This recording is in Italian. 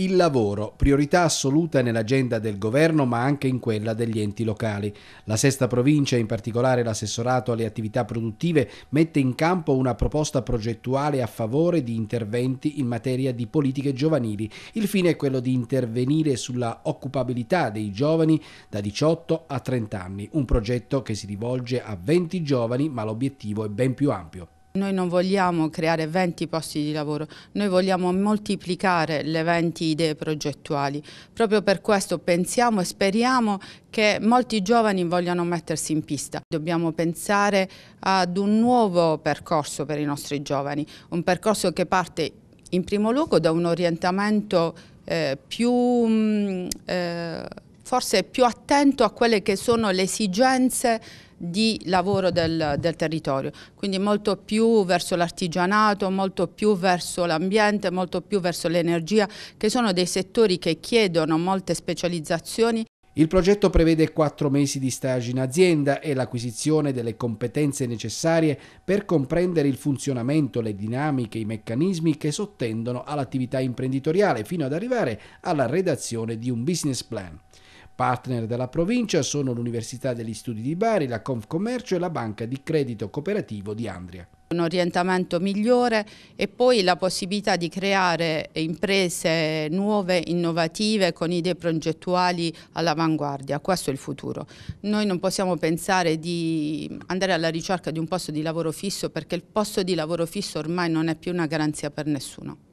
Il lavoro, priorità assoluta nell'agenda del governo ma anche in quella degli enti locali. La sesta provincia, in particolare l'assessorato alle attività produttive, mette in campo una proposta progettuale a favore di interventi in materia di politiche giovanili. Il fine è quello di intervenire sulla occupabilità dei giovani da 18 a 30 anni, un progetto che si rivolge a 20 giovani ma l'obiettivo è ben più ampio. Noi non vogliamo creare 20 posti di lavoro, noi vogliamo moltiplicare le 20 idee progettuali. Proprio per questo pensiamo e speriamo che molti giovani vogliano mettersi in pista. Dobbiamo pensare ad un nuovo percorso per i nostri giovani, un percorso che parte in primo luogo da un orientamento eh, più... Mh, mm, eh, forse più attento a quelle che sono le esigenze di lavoro del, del territorio, quindi molto più verso l'artigianato, molto più verso l'ambiente, molto più verso l'energia, che sono dei settori che chiedono molte specializzazioni. Il progetto prevede quattro mesi di stage in azienda e l'acquisizione delle competenze necessarie per comprendere il funzionamento, le dinamiche, i meccanismi che sottendono all'attività imprenditoriale fino ad arrivare alla redazione di un business plan. Partner della provincia sono l'Università degli Studi di Bari, la Confcommercio e la Banca di Credito Cooperativo di Andria un orientamento migliore e poi la possibilità di creare imprese nuove, innovative, con idee progettuali all'avanguardia. Questo è il futuro. Noi non possiamo pensare di andare alla ricerca di un posto di lavoro fisso perché il posto di lavoro fisso ormai non è più una garanzia per nessuno.